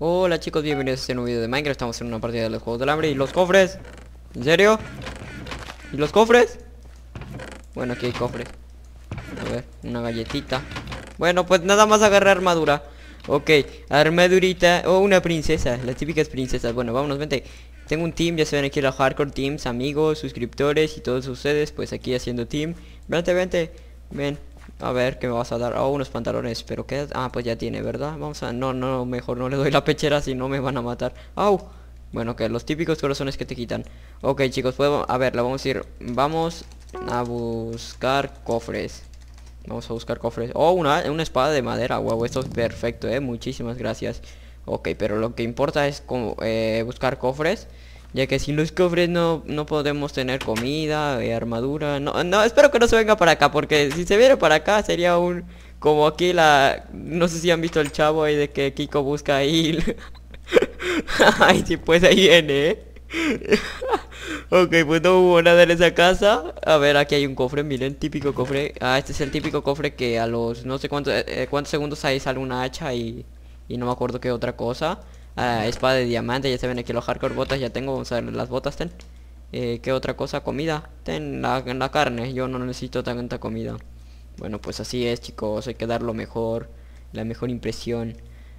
Hola chicos, bienvenidos a este nuevo video de Minecraft Estamos en una partida de los Juegos del Hambre ¿Y los cofres? ¿En serio? ¿Y los cofres? Bueno, aquí hay cofres A ver, una galletita Bueno, pues nada más agarrar armadura Ok, armadurita O oh, una princesa, las típicas princesas Bueno, vámonos, vente Tengo un team, ya se ven aquí los hardcore teams Amigos, suscriptores y todos ustedes Pues aquí haciendo team Vente, vente Ven, a ver, ¿qué me vas a dar? Oh, unos pantalones, pero ¿qué? Ah, pues ya tiene, ¿verdad? Vamos a... No, no, mejor no le doy la pechera si no me van a matar. ¡Au! Bueno, que los típicos corazones que te quitan. Ok, chicos, puedo... A ver, la vamos a ir... Vamos a buscar cofres. Vamos a buscar cofres. Oh, una, una espada de madera. Wow, esto es perfecto, ¿eh? Muchísimas gracias. Ok, pero lo que importa es como, eh, buscar cofres. Ya que sin los cofres no, no podemos tener comida, y eh, armadura. No, no, espero que no se venga para acá, porque si se viene para acá sería un... Como aquí la... No sé si han visto el chavo ahí de que Kiko busca ahí. Ay, si sí, pues ahí viene, eh. ok, pues no hubo nada en esa casa. A ver, aquí hay un cofre, miren, típico cofre. Ah, este es el típico cofre que a los no sé cuántos, eh, cuántos segundos ahí sale una hacha y, y no me acuerdo qué otra cosa. Ah, espada de diamante, ya se ven aquí los hardcore botas, ya tengo, vamos a ver las botas, ten. Eh, ¿Qué otra cosa? Comida. Ten la, la carne, yo no necesito tanta comida. Bueno, pues así es, chicos, hay que dar lo mejor, la mejor impresión.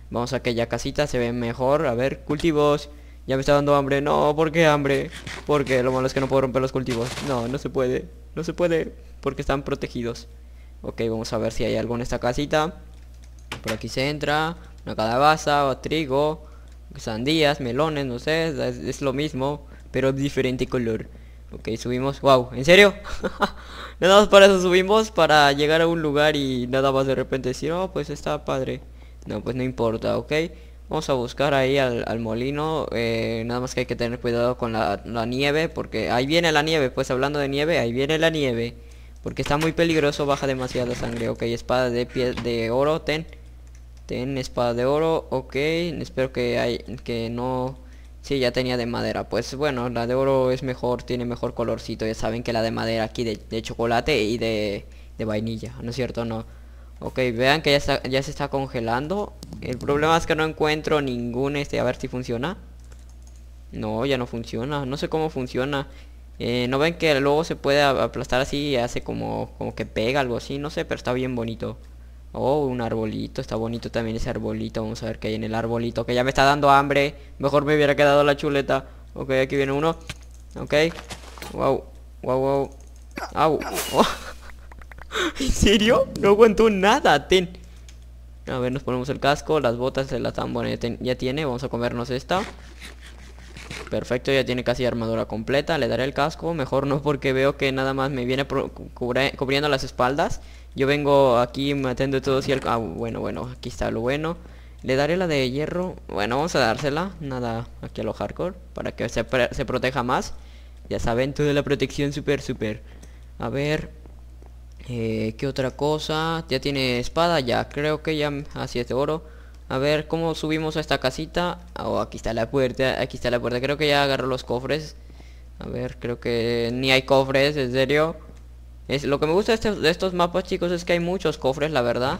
Vamos a aquella casita, se ve mejor. A ver, cultivos. Ya me está dando hambre. No, ¿por qué hambre? Porque lo malo es que no puedo romper los cultivos. No, no se puede. No se puede. Porque están protegidos. Ok, vamos a ver si hay algo en esta casita. Por aquí se entra. Una calabaza o trigo sandías, melones, no sé, es, lo mismo, pero diferente color. Ok, subimos. Wow, ¿en serio? nada más para eso subimos, para llegar a un lugar y nada más de repente decir, oh, pues está padre. No, pues no importa, ok. Vamos a buscar ahí al, molino. Eh, nada más que hay que tener cuidado con la, nieve, porque ahí viene la nieve. Pues hablando de nieve, ahí viene la nieve. Porque está muy peligroso, baja demasiada sangre. Ok, espada de, pie, de oro, ten. Ten este, espada de oro, ok. Espero que, hay, que no... Sí, ya tenía de madera. Pues bueno, la de oro es mejor, tiene mejor colorcito. Ya saben que la de madera aquí de, chocolate y de, vainilla. ¿No es cierto? No. Ok, vean que ya, se está congelando. El problema es que no encuentro ningún este. A ver si funciona. No, ya no funciona. No sé cómo funciona. Eh, no ven que luego se puede aplastar así y hace como, como que pega algo así. No sé, pero está bien bonito. Oh, un arbolito, está bonito también ese arbolito Vamos a ver qué hay en el arbolito Que ya me está dando hambre Mejor me hubiera quedado la chuleta Ok, aquí viene uno Ok Wow, wow, wow Au oh. ¿En serio? No aguantó nada, ten A ver, nos ponemos el casco Las botas de la tan ya, tiene Vamos a comernos esta Perfecto, ya tiene casi armadura completa Le daré el casco, mejor no porque veo que nada más me viene cubriendo las espaldas yo vengo aquí matando todo. todos el... Ah, bueno, bueno, aquí está lo bueno. Le daré la de hierro. Bueno, vamos a dársela. Nada, aquí a lo hardcore. Para que se, proteja más. Ya saben, toda la protección súper, súper. A ver. Eh, ¿Qué otra cosa? Ya tiene espada, ya. Creo que ya... Así es de oro. A ver, ¿cómo subimos a esta casita? Oh, aquí está la puerta. Aquí está la puerta. Creo que ya agarró los cofres. A ver, creo que ni hay cofres, en serio lo que me gusta de, estos mapas, chicos, es que hay muchos cofres, la verdad.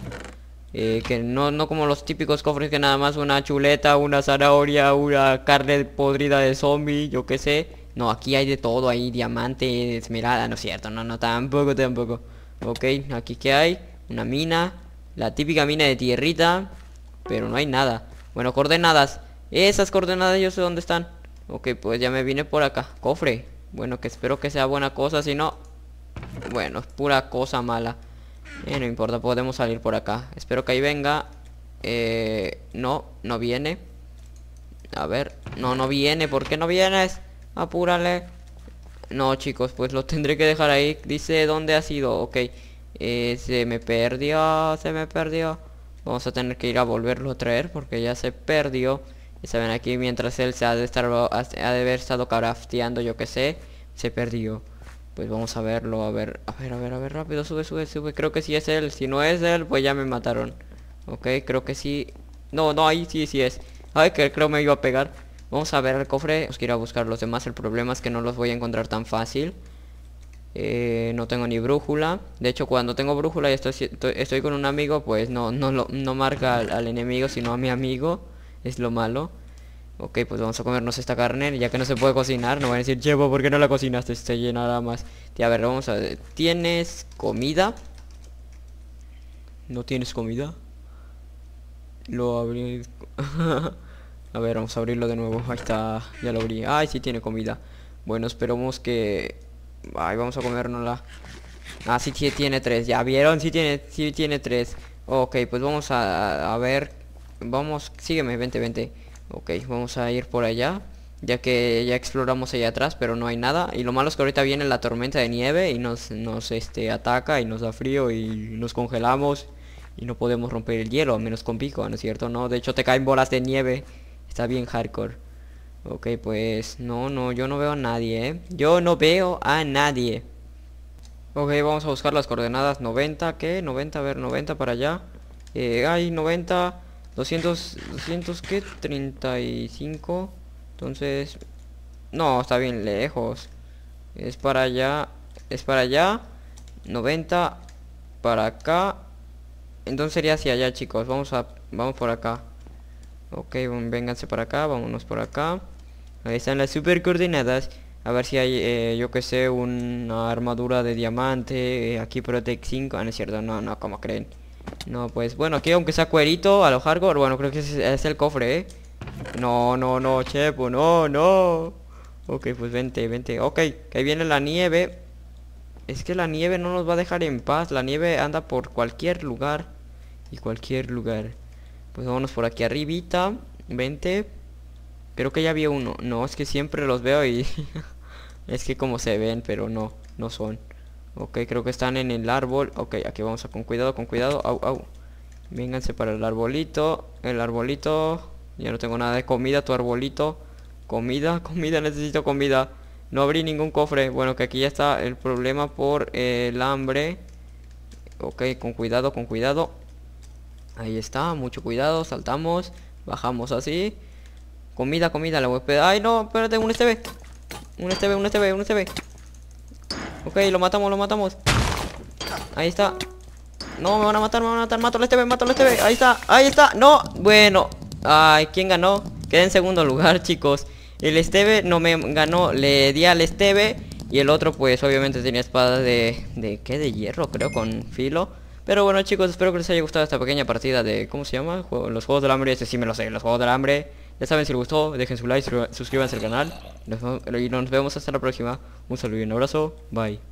Eh, que no, no como los típicos cofres que nada más una chuleta, una zanahoria, una carne podrida de zombie, yo qué sé. No, aquí hay de todo, hay diamante, esmeralda, no es cierto, no, no, tampoco, tampoco. Ok, aquí que hay, una mina, la típica mina de tierrita, pero no hay nada. Bueno, coordenadas, esas coordenadas yo sé dónde están. Ok, pues ya me vine por acá, cofre. Bueno, que espero que sea buena cosa, si no, bueno, es pura cosa mala. Eh, no importa, podemos salir por acá. Espero que ahí venga. Eh, no, no viene. A ver, no, no viene. ¿Por qué no vienes? Apúrale. No, chicos, pues lo tendré que dejar ahí. Dice dónde ha sido. Ok. Eh, se me perdió, se me perdió. Vamos a tener que ir a volverlo a traer porque ya se perdió. Y saben, aquí mientras él se ha de, estar, ha de haber estado crafteando, yo que sé, se perdió. Pues vamos a verlo, a ver, a ver, a ver, a ver, rápido, sube, sube, sube. Creo que sí es él. Si no es él, pues ya me mataron. Ok, creo que sí. No, no, ahí sí, sí es. Ay, que creo me iba a pegar. Vamos a ver el cofre. Os quiero a buscar los demás. El problema es que no los voy a encontrar tan fácil. Eh, no tengo ni brújula. De hecho, cuando tengo brújula y estoy, estoy, con un amigo, pues no, no, lo, no marca al enemigo, sino a mi amigo. Es lo malo. Ok, pues vamos a comernos esta carne, ya que no se puede cocinar, no van a decir, llevo, ¿por qué no la cocinaste? Está llena nada más. Ya a ver, vamos a ver, ¿tienes comida? ¿No tienes comida? Lo abrí... a ver, vamos a abrirlo de nuevo, ahí está, ya lo abrí. Ay, sí tiene comida. Bueno, esperamos que... Ay, vamos a comérnosla. Ah, sí, sí tiene tres, ya vieron, sí tiene, sí tiene tres. Ok, pues vamos a, a ver, vamos, sígueme, vente, vente. Ok, vamos a ir por allá ya que ya exploramos allá atrás, pero no hay nada. Y lo malo es que ahorita viene la tormenta de nieve y nos, nos este, ataca y nos da frío y nos congelamos y no podemos romper el hielo, a menos con pico, ¿no es cierto? No, de hecho te caen bolas de nieve, está bien hardcore. Ok, pues no, no, yo no veo a nadie, ¿eh? Yo no veo a nadie. Ok, vamos a buscar las coordenadas 90, ¿qué? 90, a ver, 90 para allá. hay eh, 90... 200, 200 que 35. Entonces, no, está bien lejos. Es para allá, es para allá. 90 para acá. Entonces sería hacia allá, chicos. Vamos a vamos por acá. Ok, vénganse para acá, vámonos por acá. Ahí están las super coordenadas. A ver si hay, eh, yo que sé, una armadura de diamante. Eh, aquí Protect 5. Ah, no es cierto, no, no, como creen. No, pues bueno, aquí aunque sea cuerito a lo hardcore, bueno, creo que es, el cofre, ¿eh? No, no, no, Chepo, no, no. Ok, pues vente, vente. Ok, ahí viene la nieve. Es que la nieve no nos va a dejar en paz. La nieve anda por cualquier lugar. Y cualquier lugar. Pues vámonos por aquí arribita. Vente. Creo que ya había uno. No, es que siempre los veo y... es que como se ven, pero no, no son. Ok, creo que están en el árbol. Ok, aquí vamos a con cuidado, con cuidado. Au, au. Vénganse para el arbolito. El arbolito. Ya no tengo nada de comida, tu arbolito. Comida, comida, necesito comida. No abrí ningún cofre. Bueno, que aquí ya está el problema por el hambre. Ok, con cuidado, con cuidado. Ahí está, mucho cuidado. Saltamos, bajamos así. Comida, comida, la voy a pedir. ¡Ay, no! Espérate, un STB. Un STB, un STB, un STB. Ok, lo matamos, lo matamos. Ahí está. No, me van a matar, me van a matar. Mato al Esteve, mato al Esteve Ahí está, ahí está. No, bueno. Ay, ¿quién ganó? Quedé en segundo lugar, chicos. El Esteve no me ganó. Le di al Esteve. Y el otro, pues, obviamente tenía espada de... ¿De qué? De hierro, creo, con filo. Pero bueno, chicos, espero que les haya gustado esta pequeña partida de... ¿Cómo se llama? Los Juegos del Hambre. Ese sí me lo sé. Los Juegos del Hambre. Ya saben, si les gustó, dejen su like, suscríbanse al canal. y nos vemos hasta la próxima. Un saludo y un abrazo. Bye.